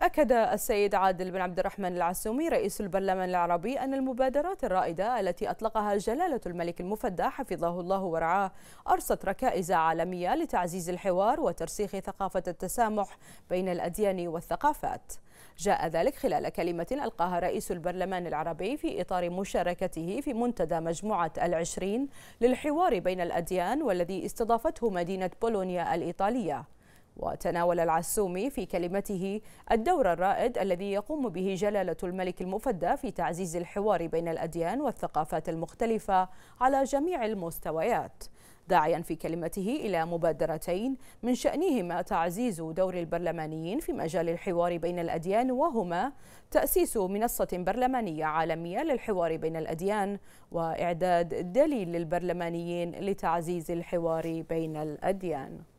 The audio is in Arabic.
أكد السيد عادل بن عبد الرحمن العسومي رئيس البرلمان العربي أن المبادرات الرائدة التي أطلقها جلالة الملك المفدى حفظه الله ورعاه أرصت ركائز عالمية لتعزيز الحوار وترسيخ ثقافة التسامح بين الأديان والثقافات. جاء ذلك خلال كلمة ألقاها رئيس البرلمان العربي في إطار مشاركته في منتدى مجموعة العشرين للحوار بين الأديان والذي استضافته مدينة بولونيا الإيطالية وتناول العسومي في كلمته الدور الرائد الذي يقوم به جلالة الملك المفدى في تعزيز الحوار بين الأديان والثقافات المختلفة على جميع المستويات داعيا في كلمته الى مبادرتين من شانهما تعزيز دور البرلمانيين في مجال الحوار بين الاديان وهما تاسيس منصه برلمانيه عالميه للحوار بين الاديان واعداد دليل للبرلمانيين لتعزيز الحوار بين الاديان